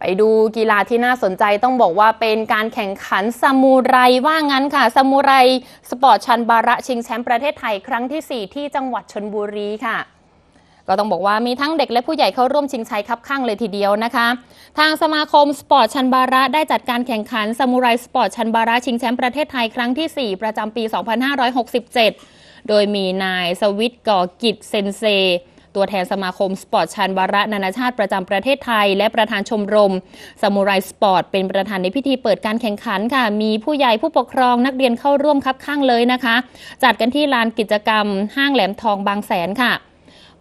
ไปดูกีฬาที่น่าสนใจต้องบอกว่าเป็นการแข่งขันซามูไรว่างั้นค่ะซามูไรสปอร์ตชันบาระชิงแชมป์ประเทศไทยครั้งที่ 4 ที่จังหวัดชนบุรีค่ะก็ต้องบอกว่ามีทั้งเด็กและผู้ใหญ่เข้าร่วมชิงชัยคับข้างเลยทีเดียวนะคะ ทางสมาคมสปอร์ต ชันบาระ ได้จัดการแข่งขันซามูไรสปอร์ตชันบาระชิงแชมป์ประเทศไทยครั้งที่4ประจำปี 2567 โดยมีนายสวิตก่อกิจเซนเซตัวแทนสมาคมสปอร์ตชันวาระนานาชาติประจำประเทศไทยและประธานชมรมสมุไรสปอร์ตเป็นประธานในพิธีเปิดการแข่งขันค่ะ มีผู้ใหญ่ผู้ปกครองนักเรียนเข้าร่วมคับข้างเลยนะคะจัดกันที่ลานกิจกรรมห้างแหลมทองบางแสนค่ะ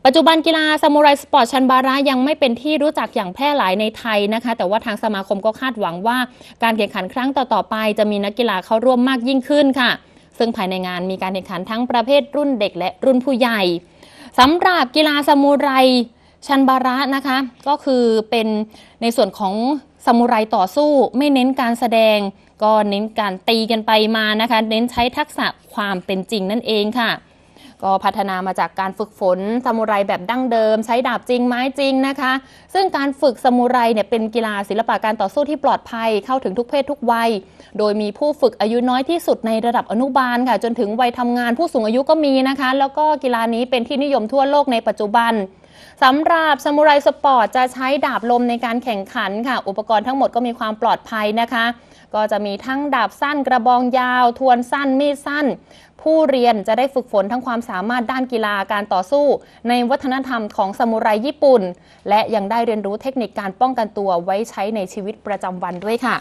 ปัจจุบันกีฬาซามูไรสปอร์ตชันบาระยังไม่เป็นที่รู้จักอย่างแพร่หลายในไทยนะคะ แต่ว่าทางสมาคมก็คาดหวังว่า การแข่งขันครั้งต่อๆไป จะมีนักกีฬาเข้าร่วมมากยิ่งขึ้นค่ะ ซึ่งภายในงานมีการแข่งขันทั้งประเภทรุ่นเด็กและรุ่นผู้ใหญ่สำหรับกีฬาสมูไรชันบาระนะคะ ก็คือเป็นในส่วนของสมูไรต่อสู้ไม่เน้นการแสดงก็เน้นการตีกันไปมานะคะ เน้นใช้ทักษะความเป็นจริงนั่นเองค่ะก็พัฒนามาจากการฝึกฝนซามูไรแบบดั้งเดิม ใช้ดาบจริงไม้จริงนะคะ ซึ่งการฝึกซามูไรเนี่ยเป็นกีฬาศิลปะการต่อสู้ที่ปลอดภัยเข้าถึงทุกเพศทุกวัย โดยมีผู้ฝึกอายุน้อยที่สุดในระดับอนุบาลค่ะ จนถึงวัยทำงานผู้สูงอายุก็มีนะคะ แล้วก็กีฬานี้เป็นที่นิยมทั่วโลกในปัจจุบันสำหรับซามูไรสปอร์ตจะใช้ดาบลมในการแข่งขันค่ะ อุปกรณ์ทั้งหมดก็มีความปลอดภัยนะคะ ก็จะมีทั้งดาบสั้นกระบองยาว ทวนสั้นมีดสั้น ผู้เรียนจะได้ฝึกฝนทั้งความสามารถด้านกีฬาการต่อสู้ในวัฒนธรรมของสมุไรญี่ปุ่น และยังได้เรียนรู้เทคนิคการป้องกันตัวไว้ใช้ในชีวิตประจำวันด้วยค่ะ